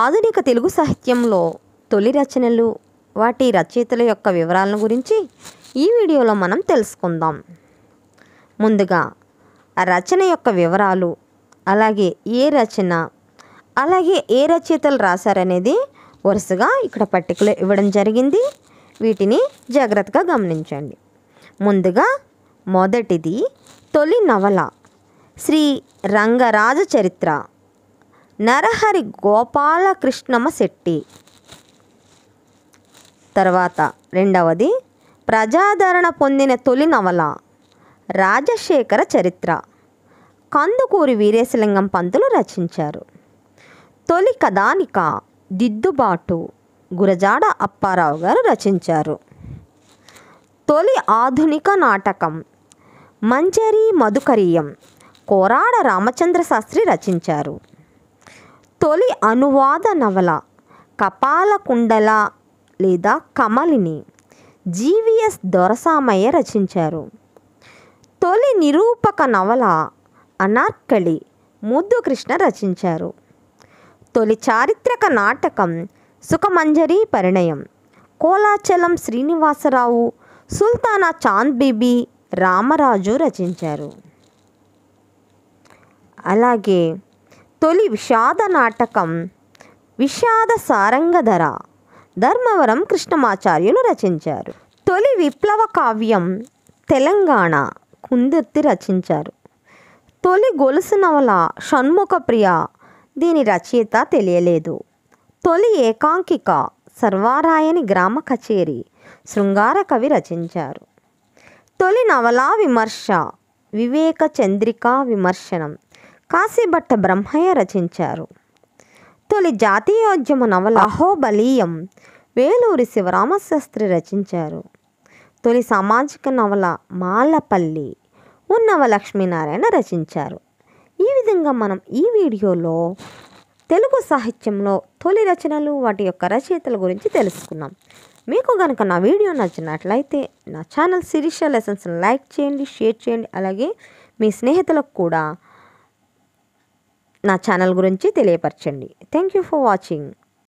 ఆధునిక తెలుగు సాహిత్యంలో తొలి రచనలు వాటి రచయితల యొక్క వివరాలను గురించి ఈ వీడియోలో మనం తెలుసుకుందాం ముందుగా రచన యొక్క వివరాలు అలాగే ఏ రచన అలాగే ఏ రచయితలు రాశారనేది వరుసగా ఇక్కడ పట్టికలో ఇవ్వడం జరిగింది వీటిని జాగ్రత్తగా గమనించండి ముందుగా మొదటిది తొలి నవల శ్రీ రంగరాజ చరిత్ర నరహరి గోపాలకృష్ణమ శెట్టి తర్వాత రెండవది ప్రజాదరణ పొందిన తొలి నవల రాజశేఖర చరిత్ర కందుకూరి వీరేశలింగం పంతులు రచించారు తొలి కథానిక దిద్దుబాటు గురజాడ అప్పారావు గారు రచించారు తొలి ఆధునిక నాటకం మంచరీ మధుకరీయం కోరాడ రామచంద్ర శాస్త్రి రచించారు తొలి అనువాద నవల కపాలకుండల లేదా కమలిని జీవిఎస్ దొరసామయ్య రచించారు తొలి నిరూపక నవల అనార్కళి ముద్దు కృష్ణ రచించారు తొలి చారిత్రక నాటకం సుఖమంజరి పరిణయం కోలాచలం శ్రీనివాసరావు సుల్తానా చాంద్ బీబీ రామరాజు రచించారు అలాగే తొలి విషాద నాటకం విషాద సారంగధర ధర్మవరం కృష్ణమాచార్యులు రచించారు తొలి విప్లవ కావ్యం తెలంగాణ కుందిర్తి రచించారు తొలి గొలుసు నవల షణ్ముఖ ప్రియ దీని రచయిత తెలియలేదు తొలి ఏకాంకిక సర్వారాయణి గ్రామ కచేరి శృంగార కవి రచించారు తొలి నవలా విమర్శ వివేక చంద్రికా విమర్శనం కాశీభట్ట బ్రహ్మయ్య రచించారు తొలి జాతీయోద్యమ నవల అహోబలీయం వేలూరి శివరామశాస్త్రి రచించారు తొలి సామాజిక నవల మాలపల్లి ఉన్నవ లక్ష్మీనారాయణ రచించారు ఈ విధంగా మనం ఈ వీడియోలో తెలుగు సాహిత్యంలో తొలి రచనలు వాటి యొక్క రచయితల గురించి తెలుసుకున్నాం మీకు కనుక నా వీడియో నచ్చినట్లయితే నా ఛానల్ శిరీష లెసన్స్ని లైక్ చేయండి షేర్ చేయండి అలాగే మీ స్నేహితులకు కూడా నా ఛానల్ గురించి తెలియపరచండి థ్యాంక్ యూ ఫర్ వాచింగ్